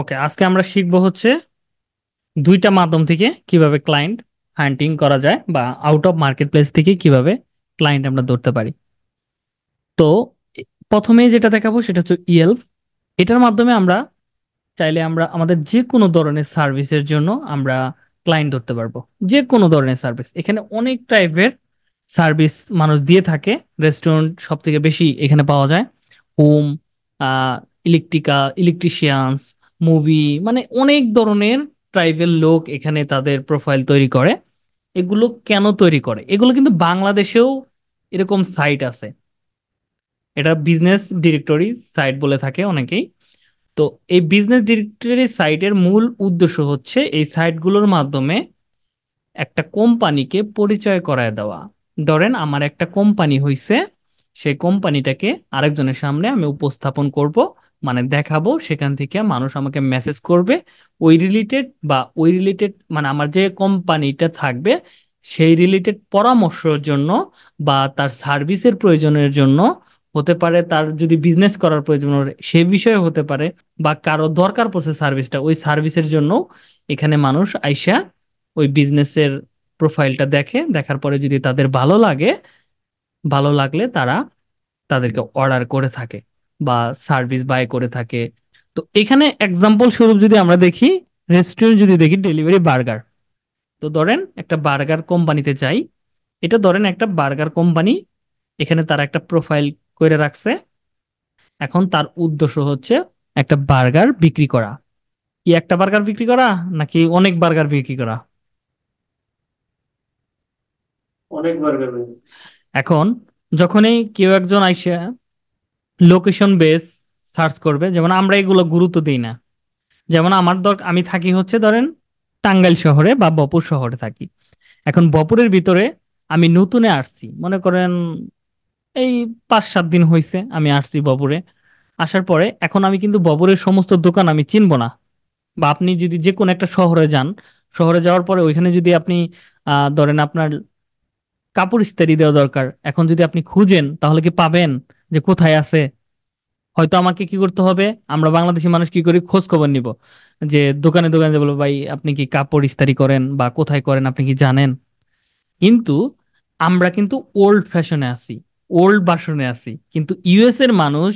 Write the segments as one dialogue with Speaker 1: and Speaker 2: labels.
Speaker 1: ওকে আজকে আমরা শিখব হচ্ছে দুইটা মাধ্যম থেকে কিভাবে ক্লায়েন্ট হান্টিং করা যায় বা আউট অফ মার্কেট প্লেস থেকে কিভাবে ক্লায়েন্ট আমরা ধরতে পারি তো প্রথমে যেটা দেখাবো সেটা হচ্ছে ইয়েলফ এটার মাধ্যমে আমরা চাইলে আমরা আমাদের যে কোনো ধরনের সার্ভিসের জন্য আমরা ক্লায়েন্ট ধরতে পারবো যে কোনো ধরনের সার্ভিস এখানে অনেক টাইপের সার্ভিস মানুষ দিয়ে থাকে রেস্টুরেন্ট সব থেকে বেশি এখানে পাওয়া যায় হোম ইলেকট্রিকা ইলেকট্রিশিয়ানস মুভি মানে অনেক ধরনের ট্রাইবেল লোক এখানে তাদের প্রোফাইল তৈরি করে এগুলো কেন তৈরি করে এগুলো কিন্তু বাংলাদেশেও এরকম সাইট আছে এটা বিজনেস ডিরেক্টরি সাইট বলে থাকে অনেকেই তো এই বিজনেস ডিরেক্টরি সাইটের মূল উদ্দেশ্য হচ্ছে এই সাইটগুলোর মাধ্যমে একটা কোম্পানিকে পরিচয় করায় দেওয়া ধরেন আমার একটা কোম্পানি হইছে সেই কোম্পানিটাকে আরেকজনের সামনে আমি উপস্থাপন করব মানে দেখাবো সেখান থেকে মানুষ আমাকে মেসেজ করবে ওই রিলেটেড বা ওই রিলেটেড মানে আমার যে কোম্পানিটা থাকবে সেই রিলেটেড পরামর্শের জন্য বা তার সার্ভিসের প্রয়োজনের জন্য হতে পারে তার যদি বিজনেস করার প্রয়োজন সে বিষয়ে হতে পারে বা কারো দরকার পড়ছে সার্ভিসটা ওই সার্ভিসের জন্য এখানে মানুষ আইসা ওই বিজনেসের প্রোফাইলটা দেখে দেখার পরে যদি তাদের ভালো লাগে ভালো লাগলে তারা তাদেরকে অর্ডার করে থাকে বা সার্ভিস বাই করে থাকে তো এখানে এক্সাম্পল স্বরূপ যদি আমরা দেখি রেস্টুরেন্ট যদি দেখি ডেলিভারি বার্গার তো ধরেন একটা বার্গার কোম্পানিতে যাই এটা ধরেন একটা বার্গার কোম্পানি এখানে তার একটা প্রোফাইল করে রাখছে এখন তার উদ্দেশ্য হচ্ছে একটা বার্গার বিক্রি করা কি একটা বার্গার বিক্রি করা নাকি অনেক বার্গার বিক্রি করা অনেক বার্গার এখন যখনই কেউ একজন আইসা লোকেশন বেস সার্চ করবে যেমন আমরা এগুলো গুরুত্ব দিই না যেমন আমার দর আমি থাকি হচ্ছে ধরেন টাঙ্গাইল শহরে বা বপুর শহরে থাকি এখন বপুরের ভিতরে আমি নতুনে আসছি মনে করেন এই পাঁচ সাত দিন হয়েছে আমি আসছি বপুরে আসার পরে এখন আমি কিন্তু বপুরের সমস্ত দোকান আমি চিনব না বা আপনি যদি যে কোনো একটা শহরে যান শহরে যাওয়ার পরে ওইখানে যদি আপনি ধরেন আপনার কাপড় ইস্তারি দেওয়া দরকার এখন যদি আপনি খুঁজেন তাহলে কি পাবেন যে কোথায় আছে হয়তো আমাকে কি করতে হবে আমরা বাংলাদেশি মানুষ কি করি খোঁজ খবর নিব যে দোকানে দোকানে যে বলবো ভাই আপনি কি কাপড় ইস্তারি করেন বা কোথায় করেন আপনি কি জানেন কিন্তু আমরা কিন্তু ওল্ড ফ্যাশনে আছি ওল্ড ভার্সনে আছি কিন্তু ইউএস এর মানুষ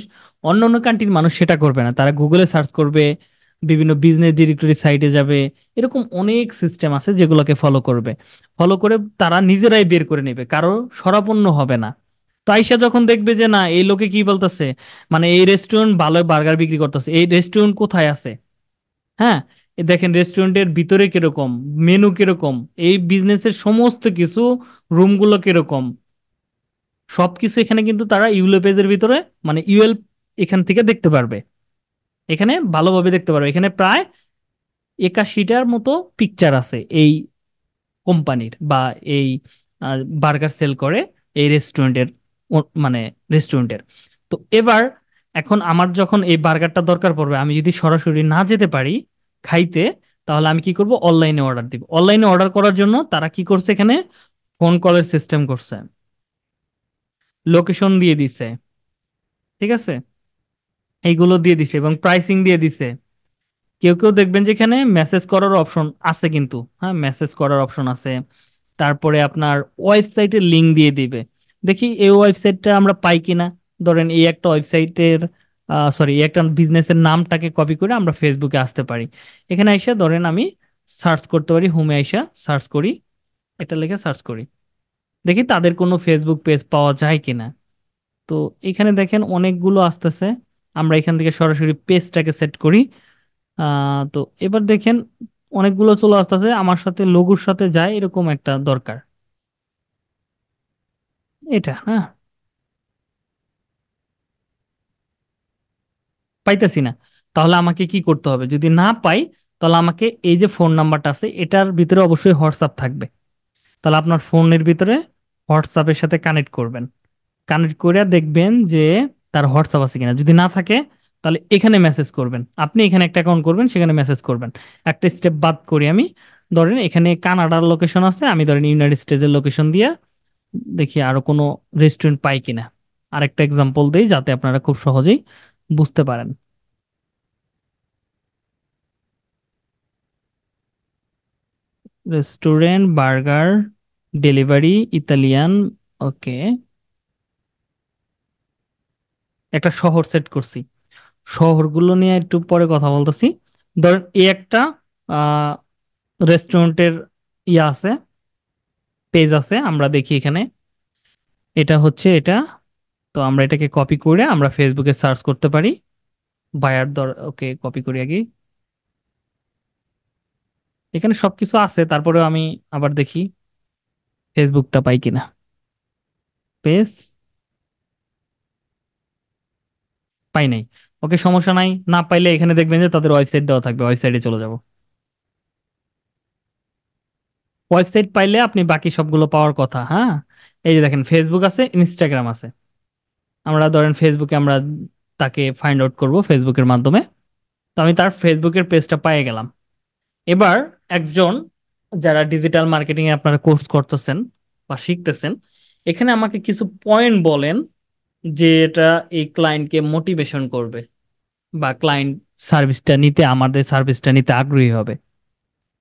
Speaker 1: অন্য অন্য কান্ট্রির মানুষ সেটা করবে না তারা গুগলে সার্চ করবে বিভিন্ন বিজনেস ডিরেক্টরি সাইটে যাবে এরকম অনেক সিস্টেম আছে যেগুলোকে ফলো করবে ফলো করে তারা নিজেরাই বের করে নেবে কারো সরাপন্ন হবে না প্রাইসা যখন দেখবে যে না এই লোকে কি বলতেছে মানে এই রেস্টুরেন্ট ভালো বার্গার বিক্রি করতেছে এই রেস্টুরেন্ট কোথায় আছে হ্যাঁ দেখেন রেস্টুরেন্টের ভিতরে কিরকম মেনু কিরকম এই বিজনেসের সমস্ত কিছু রুমগুলো কিরকম কিছু এখানে কিন্তু তারা ইউলো পেজের ভিতরে মানে ইউএল এখান থেকে দেখতে পারবে এখানে ভালোভাবে দেখতে পারবে এখানে প্রায় একাশিটার মতো পিকচার আছে এই কোম্পানির বা এই বার্গার সেল করে এই রেস্টুরেন্টের মানে রেস্টুরেন্টের তো এবার এখন আমার যখন এই বার্গারটা দরকার পড়বে আমি যদি সরাসরি না যেতে পারি খাইতে তাহলে আমি কি করব অনলাইনে অর্ডার দিব অনলাইনে অর্ডার করার জন্য তারা কি করছে এখানে ফোন কলের সিস্টেম করছে লোকেশন দিয়ে দিছে ঠিক আছে এইগুলো দিয়ে দিছে এবং প্রাইসিং দিয়ে দিছে কেউ কেউ দেখবেন যে এখানে মেসেজ করার অপশন আছে কিন্তু হ্যাঁ মেসেজ করার অপশন আছে তারপরে আপনার ওয়েবসাইটে লিঙ্ক দিয়ে দিবে দেখি এই ওয়েবসাইটটা আমরা পাই কিনা ধরেন এই একটা ওয়েবসাইটের সরি এই একটা বিজনেসের নামটাকে কপি করে আমরা ফেসবুকে আসতে পারি এখানে আইসা ধরেন আমি সার্চ করতে পারি হোমে আইসা সার্চ করি এটা লেখে সার্চ করি দেখি তাদের কোনো ফেসবুক পেজ পাওয়া যায় কিনা তো এখানে দেখেন অনেকগুলো আসতেছে আমরা এখান থেকে সরাসরি পেজটাকে সেট করি তো এবার দেখেন অনেকগুলো চলে আসতেছে আমার সাথে লঘুর সাথে যায় এরকম একটা দরকার এটা হ্যাঁ পাইতেছি না তাহলে আমাকে কি করতে হবে যদি না পাই তাহলে আমাকে এই যে ফোন নাম্বারটা আছে এটার ভিতরে অবশ্যই হোয়াটসঅ্যাপ থাকবে তাহলে আপনার ফোনের ভিতরে হোয়াটসঅ্যাপের সাথে কানেক্ট করবেন কানেক্ট করে দেখবেন যে তার হোয়াটসঅ্যাপ আছে কিনা যদি না থাকে তাহলে এখানে মেসেজ করবেন আপনি এখানে একটা অ্যাকাউন্ট করবেন সেখানে মেসেজ করবেন একটা স্টেপ বাদ করি আমি ধরেন এখানে কানাডার লোকেশন আছে আমি ধরেন ইউনাইটেড স্টেটসের লোকেশন দিয়ে দেখি আরো কোনো রেস্টুরেন্ট পাই কিনা আরেকটা এক্সাম্পল দিই যাতে আপনারা খুব সহজেই বুঝতে পারেন restaurant burger delivery Italian okay একটা শহর সেট করছি শহরগুলো নিয়ে একটু পরে কথা বলতেছি ধরেন এই একটা রেস্টুরেন্টের ইয়ে আছে পেজ আছে আমরা দেখি এখানে এটা হচ্ছে এটা তো আমরা এটাকে কপি করে আমরা ফেসবুকে সার্চ করতে পারি বায়ার দর ওকে কপি করি আগে এখানে সব কিছু আছে তারপরে আমি আবার দেখি ফেসবুকটা পাই কিনা পেজ পাই নাই ওকে সমস্যা নাই না পাইলে এখানে দেখবেন যে তাদের ওয়েবসাইট দেওয়া থাকবে ওয়েবসাইটে চলে যাবো ওয়েবসাইট পাইলে আপনি বাকি সবগুলো পাওয়ার কথা হ্যাঁ এই যে দেখেন ফেসবুক আছে ইনস্টাগ্রাম আছে আমরা ধরেন ফেসবুকে আমরা তাকে ফাইন্ড আউট করব ফেসবুকের মাধ্যমে তো আমি তার ফেসবুকের পেজটা পাইয়ে গেলাম এবার একজন যারা ডিজিটাল মার্কেটিংয়ে আপনারা কোর্স করতেছেন বা শিখতেছেন এখানে আমাকে কিছু পয়েন্ট বলেন যে এটা এই ক্লায়েন্টকে মোটিভেশন করবে বা ক্লায়েন্ট সার্ভিসটা নিতে আমাদের সার্ভিসটা নিতে আগ্রহী হবে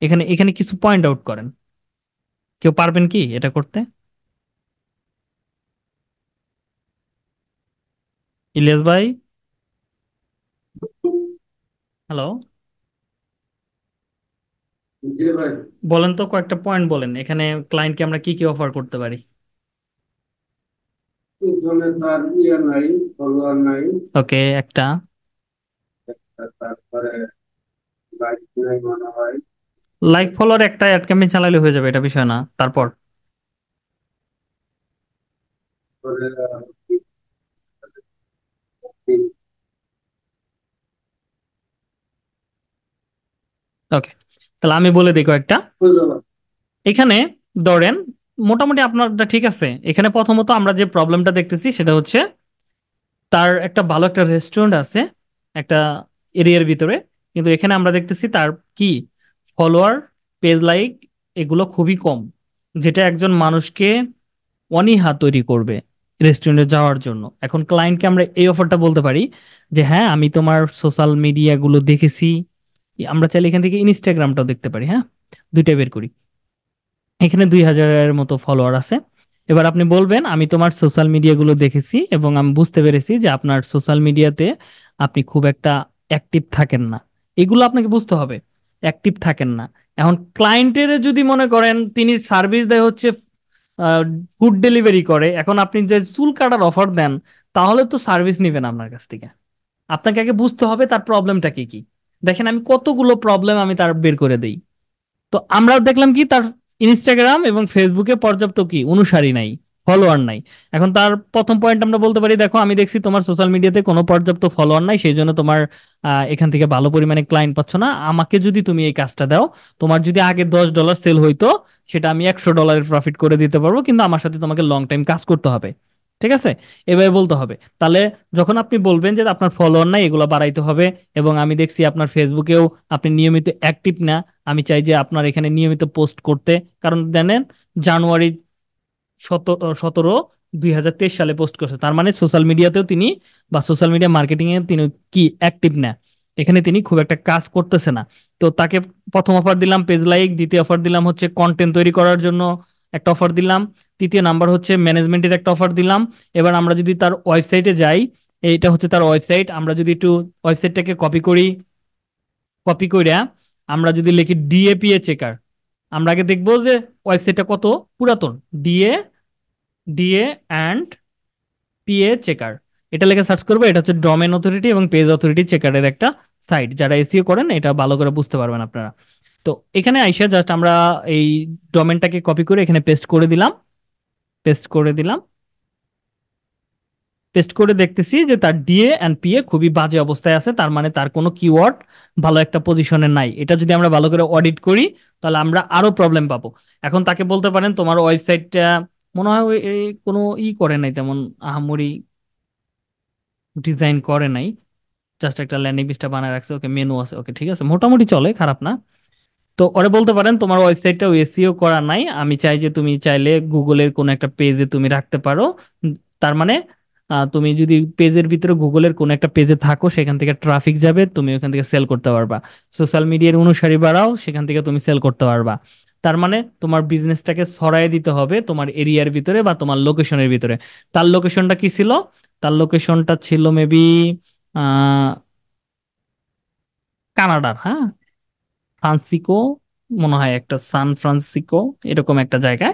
Speaker 1: এখানে এখানে কিছু পয়েন্ট আউট করেন কেউ পারবেন কি এটা করতে ইলিয়াস ভাই হ্যালো বলেন তো কয়েকটা পয়েন্ট বলেন এখানে ক্লায়েন্টকে আমরা কি কি অফার করতে পারি ওকে ইয়ে একটা তারপরে লাইক ফলোর একটা অ্যাড ক্যাম্পেইন চালালে হয়ে যাবে এটা বিষয় না তারপর ওকে তাহলে আমি বলে দিই কয়েকটা এখানে ধরেন মোটামুটি আপনারটা ঠিক আছে এখানে প্রথমত আমরা যে প্রবলেমটা দেখতেছি সেটা হচ্ছে তার একটা ভালো একটা রেস্টুরেন্ট আছে একটা এরিয়ার ভিতরে কিন্তু এখানে আমরা দেখতেছি তার কি ফলোয়ার পেজ লাইক এগুলো খুবই কম যেটা একজন মানুষকে অনীহা তৈরি করবে রেস্টুরেন্টে যাওয়ার জন্য এখন ক্লায়েন্টকে আমরা এই অফারটা বলতে পারি যে হ্যাঁ আমি তোমার সোশ্যাল মিডিয়াগুলো দেখেছি আমরা চাইলে এখান থেকে ইনস্টাগ্রামটাও দেখতে পারি হ্যাঁ দুইটা বের করি এখানে দুই হাজারের মতো ফলোয়ার আছে এবার আপনি বলবেন আমি তোমার সোশ্যাল মিডিয়াগুলো দেখেছি এবং আমি বুঝতে পেরেছি যে আপনার সোশ্যাল মিডিয়াতে আপনি খুব একটা অ্যাক্টিভ থাকেন না এগুলো আপনাকে বুঝতে হবে অ্যাক্টিভ থাকেন না এখন ক্লায়েন্টের যদি মনে করেন তিনি সার্ভিস দেয় হচ্ছে ফুড ডেলিভারি করে এখন আপনি যে চুল কাটার অফার দেন তাহলে তো সার্ভিস নেবেন আপনার কাছ থেকে আপনাকে আগে বুঝতে হবে তার প্রবলেমটা কি কি দেখেন আমি কতগুলো প্রবলেম আমি তার বের করে দেই তো আমরা দেখলাম কি তার ইনস্টাগ্রাম এবং ফেসবুকে পর্যাপ্ত কি অনুসারী নাই ফলোয়ার নাই এখন তার প্রথম পয়েন্ট আমরা বলতে পারি দেখো আমি দেখছি তোমার সোশ্যাল মিডিয়াতে কোনো পর্যাপ্ত ফলোয়ার নাই সেই জন্য তোমার এখান থেকে ভালো পরিমাণে ক্লায়েন্ট পাচ্ছ না আমাকে যদি তুমি এই কাজটা দাও তোমার যদি আগে দশ ডলার সেল হইতো সেটা আমি একশো ডলারের প্রফিট করে দিতে পারবো কিন্তু আমার সাথে তোমাকে লং টাইম কাজ করতে হবে ঠিক আছে এভাবে বলতে হবে তাহলে যখন আপনি বলবেন যে আপনার ফলোয়ার নাই এগুলো বাড়াইতে হবে এবং আমি দেখছি আপনার ফেসবুকেও আপনি নিয়মিত অ্যাক্টিভ না আমি চাই যে আপনার এখানে নিয়মিত পোস্ট করতে কারণ জানেন জানুয়ারি সতেরো দুই হাজার তেইশ সালে পোস্ট করছে তার মানে সোশ্যাল মিডিয়াতেও তিনি বা সোশ্যাল মিডিয়া মার্কেটিং এ তিনি কি অ্যাক্টিভ না এখানে তিনি খুব একটা কাজ করতেছে না তো তাকে প্রথম অফার দিলাম পেজ লাইক দ্বিতীয় অফার দিলাম হচ্ছে কন্টেন্ট তৈরি করার জন্য একটা অফার দিলাম তৃতীয় নাম্বার হচ্ছে ম্যানেজমেন্টের একটা অফার দিলাম এবার আমরা যদি তার ওয়েবসাইটে যাই এইটা হচ্ছে তার ওয়েবসাইট আমরা যদি একটু ওয়েবসাইটটাকে কপি করি কপি করে আমরা যদি লিখি ডিএপিএ চেকার আমরা আগে দেখব যে ওয়েবসাইটটা কত পুরাতন DA DA and PA checker এটা লেখা সার্চ করবে এটা হচ্ছে ডোমেন অথরিটি এবং পেজ অথরিটি চেকারের একটা সাইট যারা এসিও e করেন এটা ভালো করে বুঝতে পারবেন আপনারা তো এখানে আইসা জাস্ট আমরা এই ডোমেনটাকে কপি করে এখানে পেস্ট করে দিলাম পেস্ট করে দিলাম পেস্ট করে দেখতেছি যে তার ডিএ অ্যান্ড পিএ খুবই বাজে অবস্থায় আছে তার মানে তার কোনো কিওয়ার্ড ভালো একটা পজিশনে নাই এটা যদি আমরা ভালো করে অডিট করি তাহলে আমরা আরো প্রবলেম পাবো এখন তাকে বলতে পারেন তোমার ওয়েবসাইটটা মনে হয় কোনো ই করে নাই তেমন আহামরি ডিজাইন করে নাই জাস্ট একটা ল্যান্ডিং পেজটা বানায় রাখছে ওকে মেনু আছে ওকে ঠিক আছে মোটামুটি চলে খারাপ না তো ওরে বলতে পারেন তোমার ওয়েবসাইটটা এসিও করা নাই আমি চাই যে তুমি চাইলে গুগলের কোনো একটা পেজে তুমি রাখতে পারো তার মানে তুমি যদি পেজের ভিতরে গুগলের কোনো একটা পেজে থাকো সেখান থেকে ট্রাফিক যাবে তুমি ওখান থেকে সেল করতে পারবা সোশ্যাল মিডিয়ার অনুসারী বাড়াও সেখান থেকে তুমি সেল করতে পারবা তার মানে তোমার বিজনেসটাকে সরাই দিতে হবে তোমার এরিয়ার ভিতরে বা তোমার লোকেশনের ভিতরে তার লোকেশনটা কি ছিল তার লোকেশনটা ছিল মেবি কানাডার হ্যাঁ ফ্রান্সিকো মনে হয় একটা সান ফ্রান্সিকো এরকম একটা জায়গায়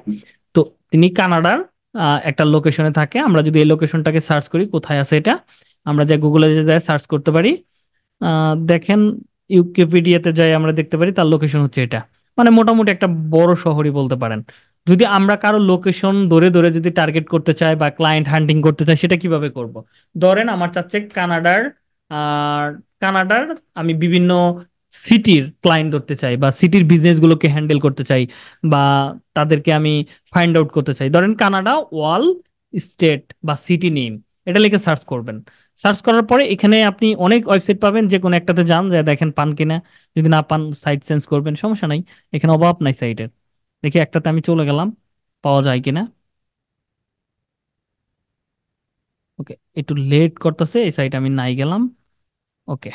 Speaker 1: তো তিনি কানাডার একটা লোকেশনে থাকে আমরা যদি এই লোকেশনটাকে সার্চ করি কোথায় আছে এটা আমরা যাই গুগলে যাই সার্চ করতে পারি দেখেন ইউকেপিডিয়াতে যাই আমরা দেখতে পারি তার লোকেশন হচ্ছে এটা মানে মোটামুটি একটা বড় শহরই বলতে পারেন যদি আমরা কারো লোকেশন ধরে ধরে যদি টার্গেট করতে চাই বা ক্লায়েন্ট হান্টিং করতে চাই সেটা কিভাবে করব ধরেন আমার চাচ্ছে কানাডার আর কানাডার আমি বিভিন্ন সিটির ক্লায়েন্ট ধরতে চাই বা সিটির বিজনেসগুলোকে হ্যান্ডেল করতে চাই বা তাদেরকে আমি ফাইন্ড আউট করতে চাই ধরেন কানাডা ওয়াল স্টেট বা সিটি নেম এটা লিখে সার্চ করবেন সার্চ করার পরে এখানে আপনি অনেক ওয়েবসাইট পাবেন যে কোনো একটাতে যান যা দেখেন পান কিনা যদি না পান সাইট চেঞ্জ করবেন সমস্যা নাই এখানে অভাব নাই সাইটের দেখি একটাতে আমি চলে গেলাম পাওয়া যায় কিনা ওকে একটু লেট করতেছে এই সাইট আমি নাই গেলাম ওকে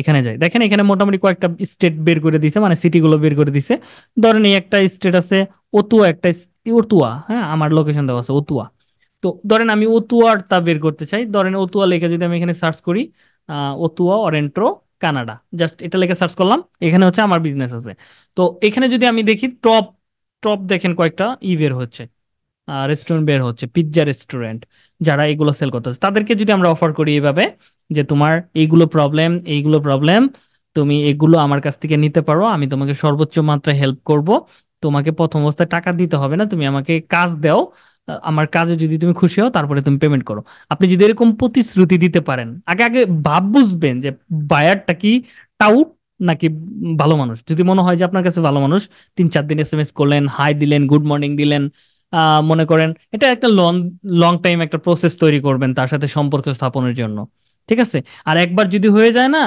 Speaker 1: এখানে যাই দেখেন এখানে মোটামুটি কয়েকটা স্টেট বের করে দিছে মানে সিটিগুলো বের করে দিছে ধরেন এই একটা স্টেট আছে অতুয়া একটা অতুয়া হ্যাঁ আমার লোকেশন দেওয়া আছে অতুয়া তো ধরেন আমি অতুয়ার তা বের করতে চাই ধরেন অতুয়া লেখা যদি আমি এখানে সার্চ করি অতুয়া অরেন্ট্রো কানাডা জাস্ট এটা লেখা সার্চ করলাম এখানে হচ্ছে আমার বিজনেস আছে তো এখানে যদি আমি দেখি টপ টপ দেখেন কয়েকটা ই বের হচ্ছে রেস্টুরেন্ট বের হচ্ছে পিৎজা রেস্টুরেন্ট যারা এগুলো সেল করতেছে তাদেরকে যদি আমরা অফার করি এইভাবে যে তোমার এইগুলো প্রবলেম এইগুলো প্রবলেম তুমি এগুলো আমার কাছ থেকে নিতে পারো আমি তোমাকে সর্বোচ্চ মাত্রায় হেল্প করব তোমাকে প্রথম অবস্থায় টাকা দিতে হবে না তুমি আমাকে কাজ দাও আমার কাজে যদি তুমি খুশি হও তারপরে তুমি পেমেন্ট করো আপনি যদি এরকম প্রতিশ্রুতি দিতে পারেন আগে আগে ভাব বুঝবেন যে বায়ারটা কি টাউট নাকি ভালো মানুষ যদি মনে হয় যে আপনার কাছে ভালো মানুষ তিন চার দিন এস এম এস করলেন হাই দিলেন গুড মর্নিং দিলেন মনে করেন এটা একটা লং লং টাইম একটা প্রসেস তৈরি করবেন তার সাথে সম্পর্ক স্থাপনের জন্য ঠিক আছে আর একবার যদি হয়ে যায় না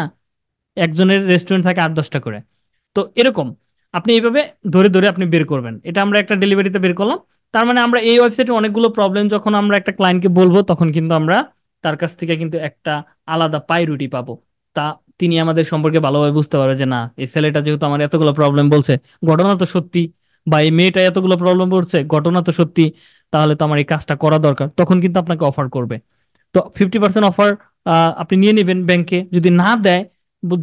Speaker 1: একজনের রেস্টুরেন্ট থাকে আট দশটা করে তো এরকম আপনি এইভাবে ধরে ধরে আপনি বের করবেন এটা আমরা একটা ডেলিভারিতে বের করলাম তার মানে আমরা এই ওয়েবসাইটে অনেকগুলো প্রবলেম যখন আমরা একটা ক্লায়েন্টকে বলবো তখন কিন্তু আমরা তার কাছ থেকে কিন্তু একটা আলাদা পাইরুটি পাবো তা তিনি আমাদের সম্পর্কে ভালোভাবে বুঝতে পারবে যে না এই ছেলেটা যেহেতু আমার এতগুলো প্রবলেম বলছে ঘটনা তো সত্যি বা এই মেয়েটা এতগুলো প্রবলেম করছে ঘটনা তো সত্যি তাহলে তো আমার এই কাজটা করা দরকার তখন কিন্তু আপনাকে অফার করবে তো ফিফটি পার্সেন্ট অফার আপনি নিয়ে নেবেন ব্যাংকে যদি না দেয়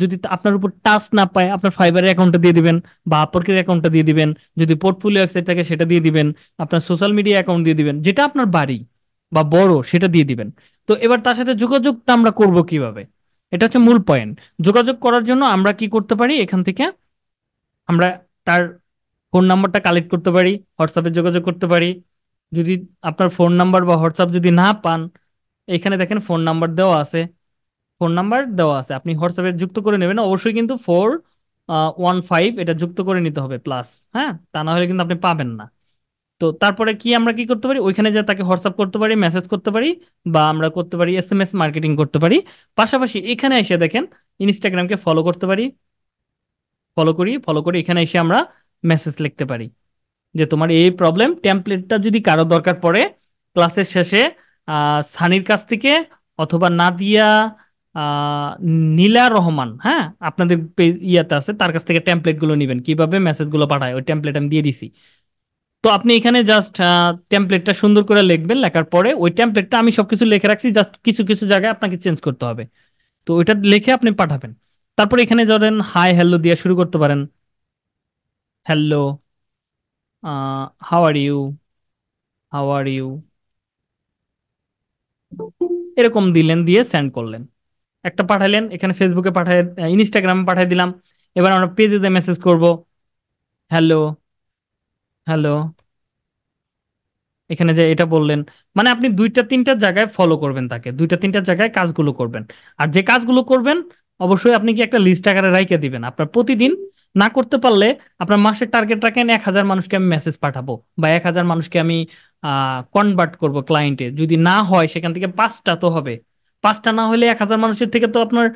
Speaker 1: যদি আপনার উপর টাস্ক না পায় আপনার ফাইবারের অ্যাকাউন্টটা দিয়ে দিবেন বা আপরকের অ্যাকাউন্টটা দিয়ে দিবেন যদি পোর্টফোলিও ওয়েবসাইট থাকে সেটা দিয়ে দিবেন আপনার সোশ্যাল মিডিয়া অ্যাকাউন্ট দিয়ে দিবেন যেটা আপনার বাড়ি বা বড় সেটা দিয়ে দিবেন তো এবার তার সাথে যোগাযোগটা আমরা করব কিভাবে এটা হচ্ছে মূল পয়েন্ট যোগাযোগ করার জন্য আমরা কি করতে পারি এখান থেকে আমরা তার ফোন নাম্বারটা কালেক্ট করতে পারি হোয়াটসঅ্যাপে যোগাযোগ করতে পারি যদি আপনার ফোন নাম্বার বা হোয়াটসঅ্যাপ যদি না পান এখানে দেখেন ফোন নাম্বার দেওয়া আছে ফোন নাম্বার দেওয়া আছে আপনি হোয়াটসঅ্যাপে যুক্ত করে নেবেন অবশ্যই কিন্তু ফোর ওয়ান ফাইভ এটা যুক্ত করে নিতে হবে প্লাস হ্যাঁ তা না হলে কিন্তু আপনি পাবেন না তো তারপরে কি আমরা কি করতে পারি ওইখানে যে তাকে হোয়াটসঅ্যাপ করতে পারি মেসেজ করতে পারি বা আমরা করতে পারি এস এম এস মার্কেটিং করতে পারি পাশাপাশি এখানে এসে দেখেন ইনস্টাগ্রামকে ফলো করতে পারি ফলো করি ফলো করি এখানে এসে আমরা মেসেজ লিখতে পারি যে তোমার এই প্রবলেম টেমপ্লেটটা যদি কারো দরকার পড়ে ক্লাসের শেষে সানির কাছ থেকে অথবা নাদিয়া নীলা রহমান হ্যাঁ আপনাদের ইয়াতে আছে তার কাছ থেকে টেমপ্লেটগুলো নেবেন কিভাবে মেসেজগুলো পাঠায় ওই টেমপ্লেট আমি দিয়ে দিছি তো আপনি এখানে জাস্ট টেমপ্লেটটা সুন্দর করে লিখবেন লেখার পরে ওই টেমপ্লেটটা আমি সবকিছু লিখে রাখছি জাস্ট কিছু কিছু জায়গায় আপনাকে চেঞ্জ করতে হবে তো ওইটা লিখে আপনি পাঠাবেন তারপরে এখানে ধরেন হাই হ্যালো দিয়ে শুরু করতে পারেন hello uh how you you how এরকম দিলেন দিয়ে সেন্ড করলেন একটা পাঠালেন এখানে ফেসবুকে পাঠায় ইনস্টাগ্রামে পাঠিয়ে দিলাম এবার আমরা পেজে যে মেসেজ করব হ্যালো হ্যালো এখানে যে এটা বললেন মানে আপনি দুইটা তিনটা জায়গায় ফলো করবেন তাকে দুইটা তিনটা জায়গায় কাজগুলো করবেন আর যে কাজগুলো করবেন অবশ্যই আপনি কি একটা লিস্ট আকারে রাইকে দিবেন আপনার প্রতিদিন না করতে পারলে আপনার মাসের টার্গেট রাখেন এক হাজার মানুষকে আমি মেসেজ পাঠাবো বা এক হাজার মানুষকে আমি কনভার্ট করব ক্লায়েন্টে যদি না হয় সেখান থেকে পাঁচটা তো হবে পাঁচটা না হলে এক হাজার মানুষের থেকে তো আপনার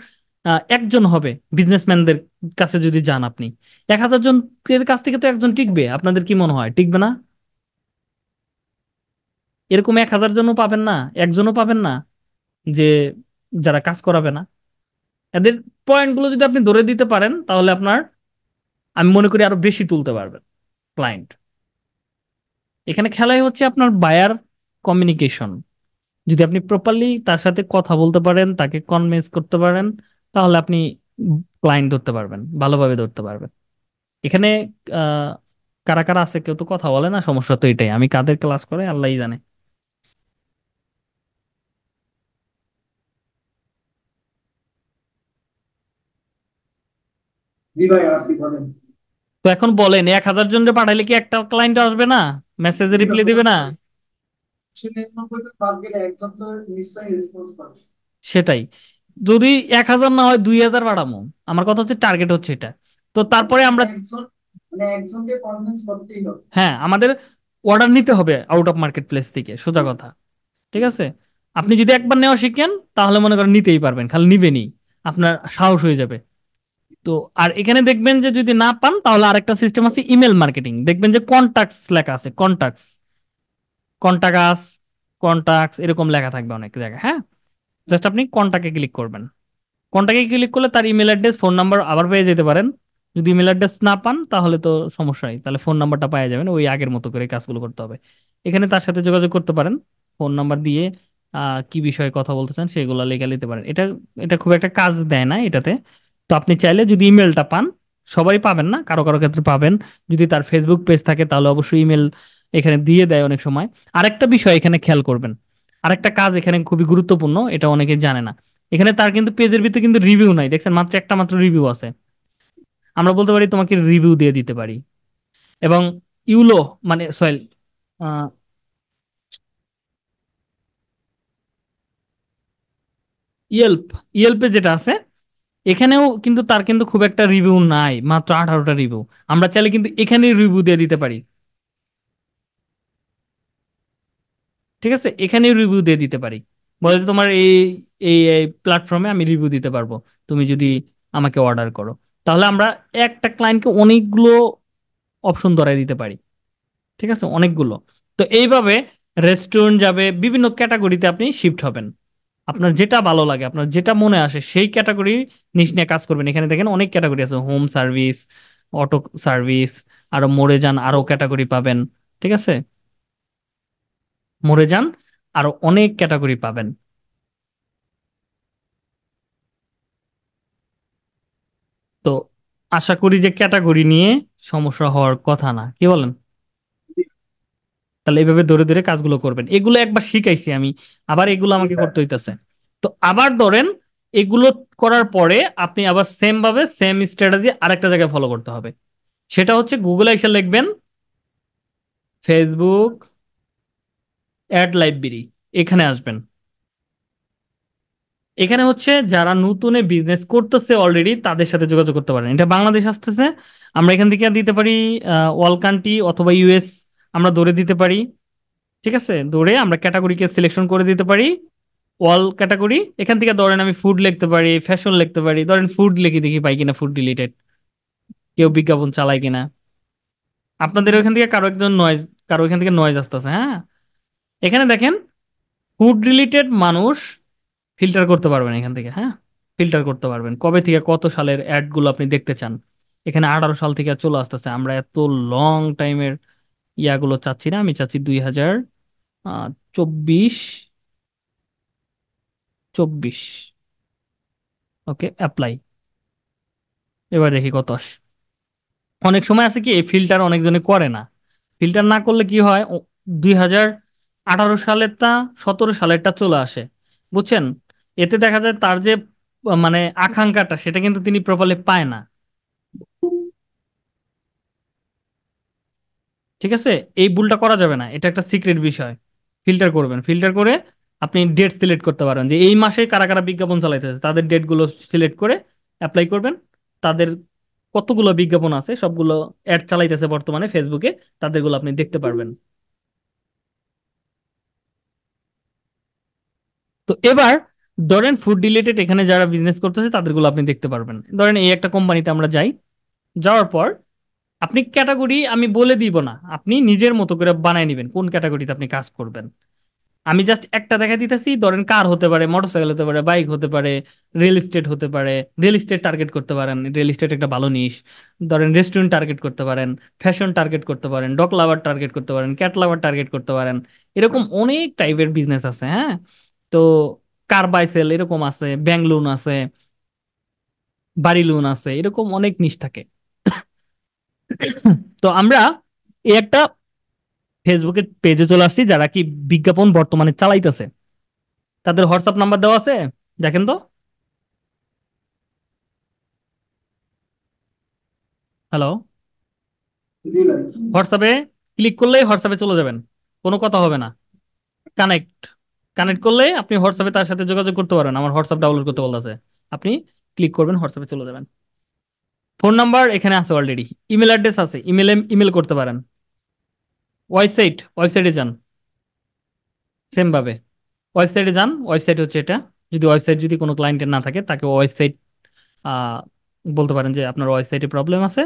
Speaker 1: একজন হবে বিজনেসম্যানদের কাছে যদি যান আপনি এক হাজার জনের কাছ থেকে তো একজন টিকবে আপনাদের কি মনে হয় টিকবে না এরকম এক হাজার জনও পাবেন না একজনও পাবেন না যে যারা কাজ করাবে না এদের পয়েন্টগুলো যদি আপনি ধরে দিতে পারেন তাহলে আপনার আমি মনে করি আরো বেশি তুলতে পারবেন ক্লায়েন্ট এখানে খেলাই হচ্ছে আপনার বায়ার কমিউনিকেশন যদি আপনি প্রপারলি তার সাথে কথা বলতে পারেন তাকে কনভিন্স করতে পারেন তাহলে আপনি ক্লায়েন্ট ধরতে পারবেন ভালোভাবে ধরতে পারবেন এখানে কারা কারা আছে কেউ তো কথা বলে না সমস্যা তো এটাই আমি কাদের ক্লাস করে আল্লাহই জানে তো এখন বলেন এক হাজার জনকে পাঠাইলে কি একটা ক্লায়েন্ট আসবে না মেসেজে রিপ্লাই দিবে না সেটাই যদি এক হাজার না হয় দুই হাজার পাঠামো আমার কথা হচ্ছে টার্গেট হচ্ছে এটা তো তারপরে আমরা মানে হ্যাঁ আমাদের অর্ডার নিতে হবে আউট অফ মার্কেট প্লেস থেকে সোজা কথা ঠিক আছে আপনি যদি একবার নেওয়া শিখেন তাহলে মনে করেন নিতেই পারবেন খালি নিবেনি আপনার সাহস হয়ে যাবে তো আর এখানে দেখবেন যে যদি না পান তাহলে আরেকটা সিস্টেম আছে ইমেল মার্কেটিং দেখবেন যে কন্ট্যাক্টস লেখা আছে কন্ট্যাক্টস কন্ট্যাক্টাস কন্ট্যাক্টস এরকম লেখা থাকবে অনেক জায়গায় হ্যাঁ জাস্ট আপনি কন্ট্যাক্টে ক্লিক করবেন কন্ট্যাক্টে ক্লিক করলে তার ইমেল অ্যাড্রেস ফোন নাম্বার আবার পেয়ে যেতে পারেন যদি ইমেল অ্যাড্রেস না পান তাহলে তো সমস্যা নেই তাহলে ফোন নাম্বারটা পাওয়া যাবেন ওই আগের মতো করে কাজগুলো করতে হবে এখানে তার সাথে যোগাযোগ করতে পারেন ফোন নাম্বার দিয়ে কি বিষয়ে কথা বলতে চান সেগুলো লেখা নিতে পারেন এটা এটা খুব একটা কাজ দেয় না এটাতে তো আপনি চাইলে যদি ইমেলটা পান সবাই পাবেন না কারো কারো ক্ষেত্রে পাবেন যদি তার ফেসবুক পেজ থাকে তাহলে অবশ্যই ইমেল এখানে দিয়ে দেয় অনেক সময় আরেকটা বিষয় এখানে খেয়াল করবেন আরেকটা কাজ এখানে খুবই গুরুত্বপূর্ণ এটা অনেকে জানে না এখানে তার কিন্তু পেজের ভিতরে কিন্তু রিভিউ নাই দেখছেন মাত্র একটা মাত্র রিভিউ আছে আমরা বলতে পারি তোমাকে রিভিউ দিয়ে দিতে পারি এবং ইউলো মানে সয়েল ইয়েল্প ইয়েল্পে যেটা আছে এখানেও কিন্তু তার কিন্তু খুব একটা রিভিউ নাই মাত্র আঠারোটা রিভিউ আমরা চাইলে কিন্তু এখানে রিভিউ দিয়ে দিতে পারি ঠিক আছে এখানে রিভিউ দিয়ে দিতে পারি বলে তোমার এই এই প্ল্যাটফর্মে আমি রিভিউ দিতে পারবো তুমি যদি আমাকে অর্ডার করো তাহলে আমরা একটা ক্লায়েন্টকে অনেকগুলো অপশন ধরাই দিতে পারি ঠিক আছে অনেকগুলো তো এইভাবে রেস্টুরেন্ট যাবে বিভিন্ন ক্যাটাগরিতে আপনি শিফট হবেন আপনার যেটা ভালো লাগে আপনার যেটা মনে আসে সেই ক্যাটাগরি নিশ নিয়ে কাজ করবেন এখানে দেখেন অনেক ক্যাটাগরি আছে হোম সার্ভিস অটো সার্ভিস আরো মরে যান আরো ক্যাটাগরি পাবেন ঠিক আছে মরে যান আরো অনেক ক্যাটাগরি পাবেন তো আশা করি যে ক্যাটাগরি নিয়ে সমস্যা হওয়ার কথা না কি বলেন তাহলে এইভাবে ধরে ধরে কাজগুলো করবেন এগুলো একবার শিখাইছি আমি আবার এগুলো আমাকে আচ্ছা। করতে হইতেছে তো আবার ধরেন এগুলো করার পরে আপনি আবার সেম ভাবে সেম স্ট্র্যাটেজি আরেকটা জায়গায় ফলো করতে হবে সেটা হচ্ছে গুগলে এসে লিখবেন ফেসবুক অ্যাড লাইব্রেরি এখানে আসবেন এখানে হচ্ছে যারা নতুনে বিজনেস করতেছে অলরেডি তাদের সাথে যোগাযোগ করতে পারেন এটা বাংলাদেশ আসতেছে আমরা এখান থেকে দিতে পারি ওয়ালকান্টি অথবা ইউএস আমরা দৌড়ে দিতে পারি ঠিক আছে দৌড়ে আমরা ক্যাটাগরিকে সিলেকশন করে দিতে পারি ওয়াল ক্যাটাগরি এখান থেকে ধরেন আমি ফুড লিখতে পারি ফ্যাশন লিখতে পারি ধরেন ফুড লিখে দেখি পাই কিনা ফুড রিলেটেড কেউ বিজ্ঞাপন চালায় কিনা আপনাদের ওইখান থেকে কারো একজন নয়েজ কারো ওইখান থেকে নয়েজ আসতেছে হ্যাঁ এখানে দেখেন ফুড রিলেটেড মানুষ ফিল্টার করতে পারবেন এখান থেকে হ্যাঁ ফিল্টার করতে পারবেন কবে থেকে কত সালের অ্যাডগুলো আপনি দেখতে চান এখানে আঠারো সাল থেকে চলে আসতেছে আমরা এত লং টাইমের ইয়াগুলো চাচ্ছি না আমি চাচ্ছি দুই হাজার চব্বিশ চব্বিশ ওকে অ্যাপ্লাই এবার দেখি কত আস অনেক সময় আছে কি এই ফিল্টার অনেকজনে করে না ফিল্টার না করলে কি হয় দুই হাজার আঠারো সালেরটা সতেরো সালেরটা চলে আসে বুঝছেন এতে দেখা যায় তার যে মানে আকাঙ্ক্ষাটা সেটা কিন্তু তিনি প্রপারলি পায় না ঠিক আছে এই ভুলটা করা যাবে না এটা একটা সিক্রেট বিষয় ফিল্টার করবেন ফিল্টার করে আপনি ডেট সিলেক্ট করতে পারবেন যে এই মাসে কারা কারা বিজ্ঞাপন চালাইতেছে তাদের ডেটগুলো সিলেক্ট করে অ্যাপ্লাই করবেন তাদের কতগুলো বিজ্ঞাপন আছে সবগুলো অ্যাড চালাইতেছে বর্তমানে ফেসবুকে তাদেরগুলো আপনি দেখতে পারবেন তো এবার ধরেন ফুড রিলেটেড এখানে যারা বিজনেস করতেছে তাদেরগুলো আপনি দেখতে পারবেন ধরেন এই একটা কোম্পানিতে আমরা যাই যাওয়ার পর আপনি ক্যাটাগরি আমি বলে দিব না আপনি নিজের মতো করে বানায় নেবেন কোন ক্যাটাগরিতে আপনি কাজ করবেন আমি জাস্ট একটা দেখা দিতেছি ধরেন কার হতে পারে মোটরসাইকেল হতে পারে বাইক হতে পারে রিয়েল এস্টেট হতে পারে রিয়েল এস্টেট টার্গেট করতে পারেন রিয়েল এস্টেট একটা ভালো নিশ ধরেন রেস্টুরেন্ট টার্গেট করতে পারেন ফ্যাশন টার্গেট করতে পারেন ডক লাভার টার্গেট করতে পারেন ক্যাট লাভার টার্গেট করতে পারেন এরকম অনেক টাইপের বিজনেস আছে হ্যাঁ তো কার বাই সেল এরকম আছে ব্যাংক লোন আছে বাড়ি লোন আছে এরকম অনেক নিশ থাকে তো আমরা এই একটা ফেসবুকের পেজে চলে আসছি যারা কি বিজ্ঞাপন বর্তমানে চালাইতেছে তাদের হোয়াটসঅ্যাপ নাম্বার দেওয়া আছে দেখেন তো হ্যালো হোয়াটসঅ্যাপে ক্লিক করলেই হোয়াটসঅ্যাপে চলে যাবেন কোনো কথা হবে না কানেক্ট কানেক্ট করলে আপনি হোয়াটসঅ্যাপে তার সাথে যোগাযোগ করতে পারবেন আমার হোয়াটসঅ্যাপ ডাউনলোড করতে আছে আপনি ক্লিক করবেন হোয়াটসঅ্যাপে চলে যাবেন ফোন নাম্বার এখানে আছে অলরেডি ইমেল অ্যাড্রেস আছে ইমেলে ইমেল করতে পারেন ওয়েবসাইট ওয়েবসাইটে যান সেমভাবে ওয়েবসাইটে যান ওয়েবসাইট হচ্ছে এটা যদি ওয়েবসাইট যদি কোনো ক্লায়েন্টের না থাকে তাকে ওয়েবসাইট বলতে পারেন যে আপনার ওয়েবসাইটে প্রবলেম আছে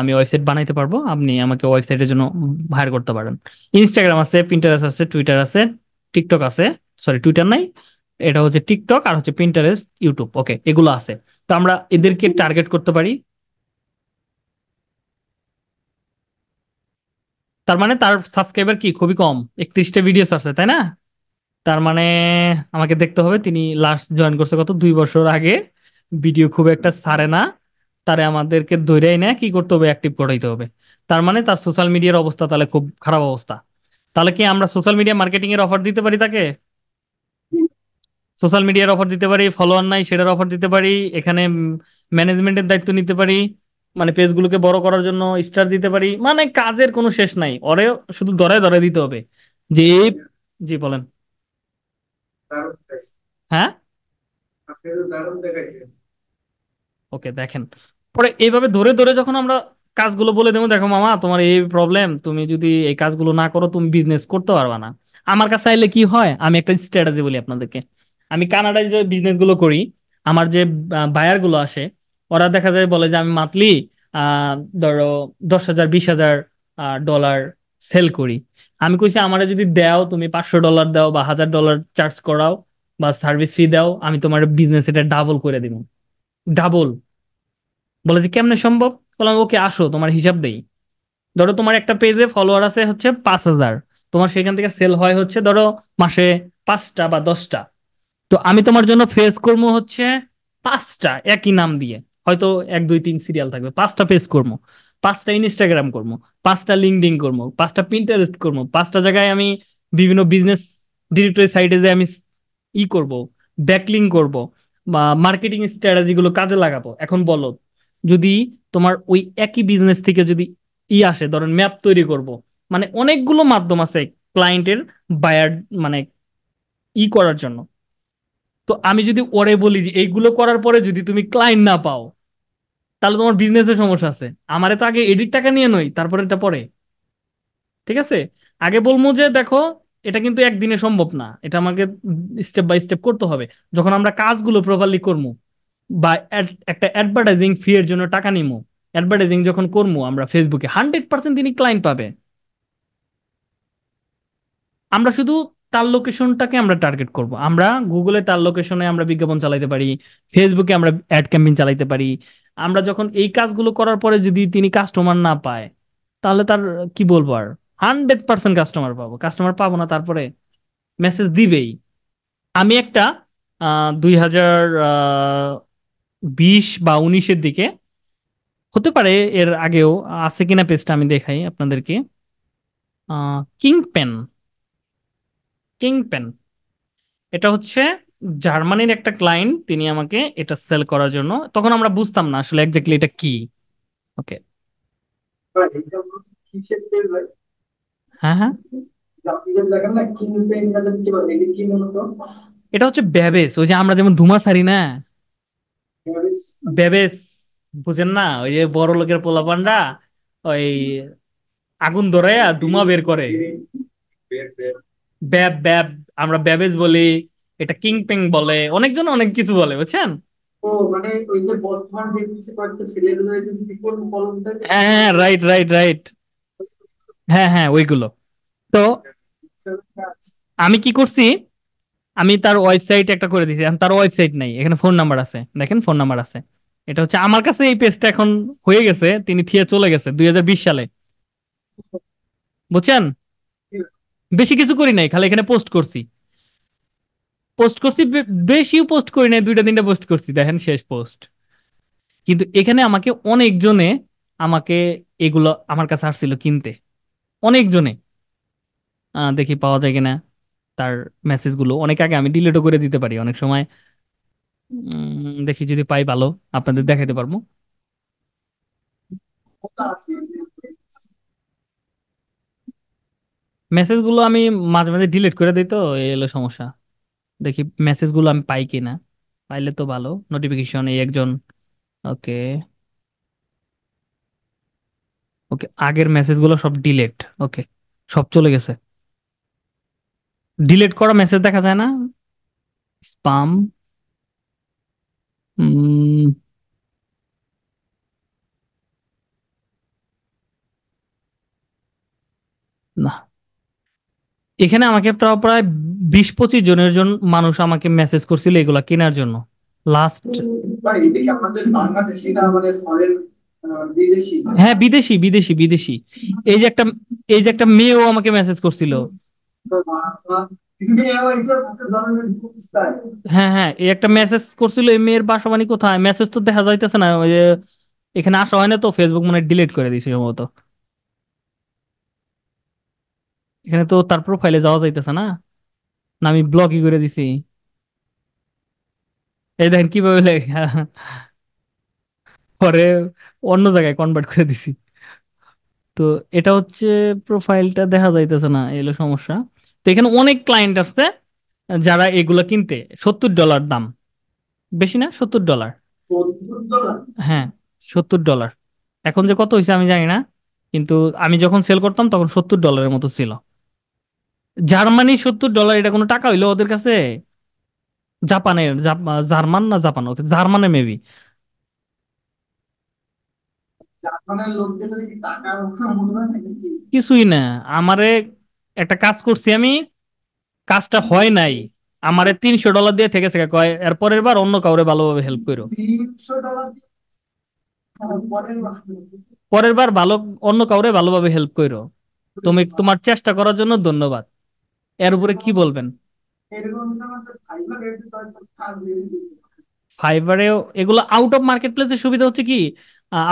Speaker 1: আমি ওয়েবসাইট বানাইতে পারবো আপনি আমাকে ওয়েবসাইটের জন্য হায়ার করতে পারেন ইনস্টাগ্রাম আছে পিন্টারেস্ট আছে টুইটার আছে টিকটক আছে সরি টুইটার নাই এটা হচ্ছে টিকটক আর হচ্ছে প্রিন্টারেস্ট ইউটিউব ওকে এগুলো আছে তো আমরা এদেরকে টার্গেট করতে পারি তার মানে তার সাবস্ক্রাইবার কি খুবই কম একত্রিশটা ভিডিওস আছে তাই না তার মানে আমাকে দেখতে হবে তিনি লাস্ট জয়েন করছে কত দুই বছর আগে ভিডিও খুব একটা ছাড়ে না তারে আমাদেরকে ধৈর্যই না কি করতে হবে অ্যাক্টিভ করাইতে হবে তার মানে তার সোশ্যাল মিডিয়ার অবস্থা তাহলে খুব খারাপ অবস্থা তাহলে কি আমরা সোশ্যাল মিডিয়া মার্কেটিং এর অফার দিতে পারি তাকে সোশ্যাল মিডিয়ার অফার দিতে পারি ফলোয়ার নাই সেটার অফার দিতে পারি এখানে ম্যানেজমেন্টের দায়িত্ব নিতে পারি মানে পেজগুলোকে বড় করার জন্য স্টার দিতে পারি মানে কাজের কোনো শেষ নাই ওরে শুধু ধরে ধরে দিতে হবে যে জি বলেন হ্যাঁ ওকে দেখেন পরে এইভাবে ধরে ধরে যখন আমরা কাজগুলো বলে দেবো দেখো মামা তোমার এই প্রবলেম তুমি যদি এই কাজগুলো না করো তুমি বিজনেস করতে পারবা না আমার কাছে চাইলে কি হয় আমি একটা স্ট্র্যাটাজি বলি আপনাদেরকে আমি কানাডায় যে বিজনেসগুলো করি আমার যে বায়ারগুলো আসে ওরা দেখা যায় বলে যে আমি মান্থলি ধরো দশ হাজার বিশ হাজার ডলার সেল করি আমি কইছি আমারে যদি দাও তুমি পাঁচশো ডলার দাও বা হাজার ডলার চার্জ করাও বা সার্ভিস ফি দাও আমি তোমার বিজনেস এটা ডাবল করে দিব ডাবল বলে যে কেমনে সম্ভব বললাম ওকে আসো তোমার হিসাব দেই ধরো তোমার একটা পেজে ফলোয়ার আছে হচ্ছে পাঁচ হাজার তোমার সেখান থেকে সেল হয় হচ্ছে ধরো মাসে পাঁচটা বা দশটা তো আমি তোমার জন্য ফেস কর্ম হচ্ছে পাঁচটা একই নাম দিয়ে হয়তো এক দুই তিন সিরিয়াল থাকবে পাঁচটা পেজ করবো পাঁচটা ইনস্টাগ্রাম করবো পাঁচটা লিঙ্কডিন করবো পাঁচটা প্রিন্টারেস্ট করবো পাঁচটা জায়গায় আমি বিভিন্ন বিজনেস ডিরেক্টরি সাইটে যে আমি ই করব ব্যাকলিং করব বা মার্কেটিং স্ট্র্যাটেজিগুলো কাজে লাগাবো এখন বলো যদি তোমার ওই একই বিজনেস থেকে যদি ই আসে ধরেন ম্যাপ তৈরি করব মানে অনেকগুলো মাধ্যম আছে ক্লায়েন্টের বায়ার মানে ই করার জন্য তো আমি যদি ওরে বলি যে এইগুলো করার পরে যদি তুমি ক্লায়েন্ট না পাও তাহলে তোমার বিজনেসের সমস্যা আছে আমারে তো আগে এডিট টাকা নিয়ে নই তারপরে এটা পরে ঠিক আছে আগে বলবো যে দেখো এটা কিন্তু একদিনে সম্ভব না এটা আমাকে স্টেপ বাই স্টেপ করতে হবে যখন আমরা কাজগুলো প্রপারলি করবো বা একটা অ্যাডভার্টাইজিং ফি এর জন্য টাকা নিমো অ্যাডভার্টাইজিং যখন করবো আমরা ফেসবুকে হান্ড্রেড পার্সেন্ট তিনি ক্লায়েন্ট পাবে আমরা শুধু তার লোকেশনটাকে আমরা টার্গেট করব আমরা গুগলে তার লোকেশনে আমরা বিজ্ঞাপন চালাইতে পারি ফেসবুকে আমরা অ্যাড ক্যাম্পেইন চালাইতে পারি আমরা যখন এই কাজগুলো করার পরে যদি তিনি কাস্টমার না পায় তাহলে তার কি বলবো আর হান্ড্রেড পার্সেন্ট কাস্টমার পাবো কাস্টমার পাবো না তারপরে মেসেজ দিবেই আমি একটা দুই হাজার বিশ বা উনিশের দিকে হতে পারে এর আগেও আছে কিনা পেজটা আমি দেখাই আপনাদেরকে কিং পেন কিংপেন এটা হচ্ছে জার্মানির একটা ক্লায়েন্ট তিনি আমাকে এটা সেল করার জন্য তখন আমরা বুঝতাম না আসলে এক্স্যাক্টলি এটা কি ওকে হ্যাঁ, হ্যাঁ। এটা হচ্ছে ব্যাবেস ওই যে আমরা যেমন ধুমা সারি না ব্যাবেস বুঝেন না ওই যে বড় লোকের পোলাপানরা ওই আগুন ধরে আর ধুমা বের করে ব্যাব ব্যাব আমরা ব্যাবেজ বলি এটা কিংপিং বলে অনেকজন অনেক কিছু বলে বুঝছেন মানে হ্যাঁ হ্যাঁ রাইট রাইট রাইট হ্যাঁ হ্যাঁ ওইগুলো তো আমি কি করছি আমি তার ওয়েবসাইট একটা করে দিয়েছি তার ওয়েবসাইট নাই এখানে ফোন নাম্বার আছে দেখেন ফোন নাম্বার আছে এটা হচ্ছে আমার কাছে এই পেজটা এখন হয়ে গেছে তিনি থিয়ে চলে গেছে দুই সালে বুঝছেন বেশি কিছু করি নাই খালি এখানে পোস্ট করছি পোস্ট করছি বেশিও পোস্ট করি নাই দুইটা তিনটা পোস্ট করছি দেখেন শেষ পোস্ট কিন্তু এখানে আমাকে অনেকজনে আমাকে এগুলো আমার কাছে আসছিল কিনতে অনেকজনে দেখি পাওয়া যায় কিনা তার মেসেজগুলো অনেক আগে আমি ডিলিটও করে দিতে পারি অনেক সময় দেখি যদি পাই ভালো আপনাদের দেখাতে পারবো মেসেজগুলো আমি মাঝে মাঝে ডিলিট করে দিই তো এই হলো সমস্যা দেখি মেসেজগুলো আমি পাই কিনা পাইলে তো ভালো নোটিফিকেশন এই একজন ওকে ওকে আগের মেসেজগুলো সব ডিলেট ওকে সব চলে গেছে ডিলেট করা মেসেজ দেখা যায় না স্পাম না এখানে আমাকে প্রায় বিশ পঁচিশ জনের জন মানুষ আমাকে মেসেজ করছিল এগুলা কেনার জন্য লাস্ট হ্যাঁ বিদেশি বিদেশি বিদেশি এই যে একটা এই যে একটা মেয়েও আমাকে মেসেজ করছিল হ্যাঁ হ্যাঁ এই একটা মেসেজ করছিল এই মেয়ের বাসাবানি কোথায় মেসেজ তো দেখা যাইতেছে না ওই যে এখানে আসা হয় না তো ফেসবুক মানে ডিলিট করে দিয়েছে সম্ভবত এখানে তো তার প্রোফাইলে যাওয়া যাইতেছে না না আমি ব্লকই করে দিছি এই দেখেন কিভাবে লেখা পরে অন্য জায়গায় কনভার্ট করে দিছি তো এটা হচ্ছে প্রোফাইলটা দেখা যাইতেছে না এলো সমস্যা তো এখানে অনেক ক্লায়েন্ট আছে যারা এগুলো কিনতে সত্তর ডলার দাম বেশি না সত্তর ডলার হ্যাঁ সত্তর ডলার এখন যে কত হয়েছে আমি জানি না কিন্তু আমি যখন সেল করতাম তখন সত্তর ডলারের মতো ছিল জার্মানি সত্তর ডলার এটা কোনো টাকা হইলো ওদের কাছে জাপানের জার্মান না জাপান ওকে জার্মানে মেবি কিছুই না আমারে একটা কাজ করছি আমি কাজটা হয় নাই আমারে তিনশো ডলার দিয়ে থেকে থেকে কয় এরপরের বার অন্য কাউরে ভালোভাবে হেল্প করো পরের বার ভালো অন্য কাউরে ভালোভাবে হেল্প করো তুমি তোমার চেষ্টা করার জন্য ধন্যবাদ এর উপরে কি বলবেন ফাইবারে এগুলো আউট অফ মার্কেট প্লেসের সুবিধা হচ্ছে কি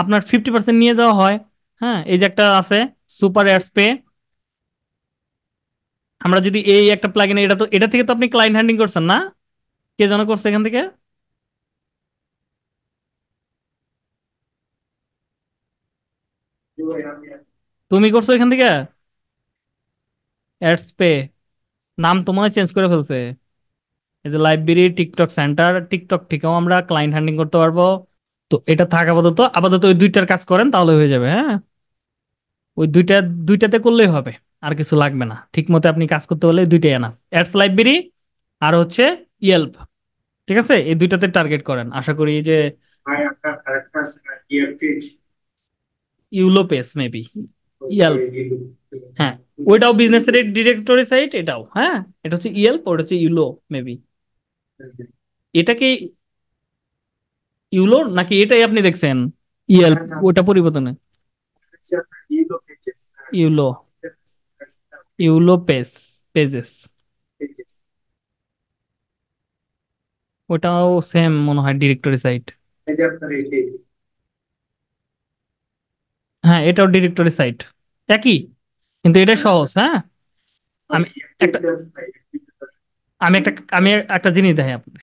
Speaker 1: আপনার ফিফটি পার্সেন্ট নিয়ে যাওয়া হয় হ্যাঁ এই যে একটা আছে সুপার এয়ার স্পে আমরা যদি এই একটা প্লাগিন এটা তো এটা থেকে তো আপনি ক্লায়েন্ট হ্যান্ডিং করছেন না কে যেন করছে এখান থেকে তুমি করছো এখান থেকে অ্যাডস পে নাম তো মনে চেঞ্জ করে ফেলছে এই যে লাইব্রেরি টিকটক সেন্টার টিকটক ঠিকও আমরা ক্লায়েন্ট হ্যান্ডিং করতে পারবো তো এটা থাক আপাতত আপাতত ওই দুইটার কাজ করেন তাহলে হয়ে যাবে হ্যাঁ ওই দুইটা দুইটাতে করলেই হবে আর কিছু লাগবে না ঠিক মতো আপনি কাজ করতে পারলে দুইটাই এনা অ্যাডস লাইব্রেরি আর হচ্ছে ইয়েল্প ঠিক আছে এই দুইটাতে টার্গেট করেন আশা করি যে ইউলোপেস মেবি ইয়েল্প হ্যাঁ ওইটাও বিজনেস ডিরেক্টরি সাইট এটাও হ্যাঁ এটা হচ্ছে ইয়েলপ e ওটা হচ্ছে ইউলো মেবি এটাকে ইউলো নাকি এটাই আপনি দেখছেন ইয়েলপ e ওটা পরিবর্তনে ইউলো ইউলো পেজ পেজেস ওটাও সেম মনে হয় ডিরেক্টরি সাইট হ্যাঁ এটাও ডিরেক্টরি হ্যাঁ, সাইট একই কিন্তু এটা সহজ হ্যাঁ আমি একটা আমি একটা আমি একটা জিনিস দেখাই আপনি